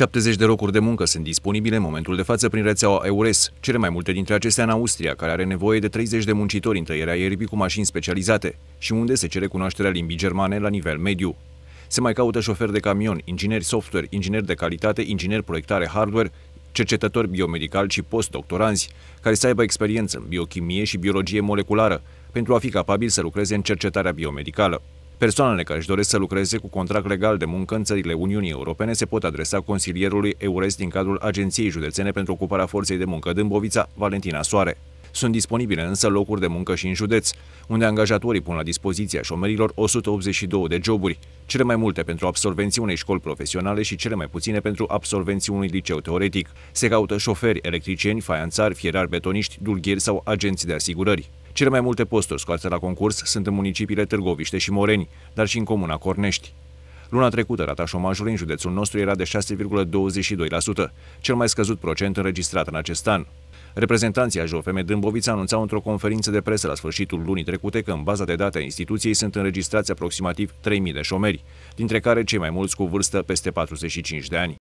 70 de locuri de muncă sunt disponibile în momentul de față prin rețeaua EURES, cele mai multe dintre acestea în Austria, care are nevoie de 30 de muncitori în tăierea ierbii cu mașini specializate și unde se cere cunoașterea limbii germane la nivel mediu. Se mai caută șoferi de camion, ingineri software, ingineri de calitate, ingineri proiectare hardware, cercetători biomedical și postdoctoranzi, care să aibă experiență în biochimie și biologie moleculară, pentru a fi capabili să lucreze în cercetarea biomedicală. Persoanele care își doresc să lucreze cu contract legal de muncă în țările Uniunii Europene se pot adresa consilierului EURES din cadrul Agenției Județene pentru Ocuparea Forței de Muncă Dâmbovița, Valentina Soare. Sunt disponibile însă locuri de muncă și în județ, unde angajatorii pun la dispoziția șomerilor 182 de joburi, cele mai multe pentru absolvenții unei școli profesionale și cele mai puține pentru absolvenții unui liceu teoretic. Se caută șoferi, electricieni, faianțari, fierari betoniști, dulgheri sau agenți de asigurări. Cele mai multe posturi scoase la concurs sunt în municipiile Târgoviște și Moreni, dar și în comuna Cornești. Luna trecută, rata șomajului în județul nostru era de 6,22%, cel mai scăzut procent înregistrat în acest an. Reprezentanții AJOFM Dâmbovița anunțau într-o conferință de presă la sfârșitul lunii trecute că în baza de date a instituției sunt înregistrați aproximativ 3.000 de șomeri, dintre care cei mai mulți cu vârstă peste 45 de ani.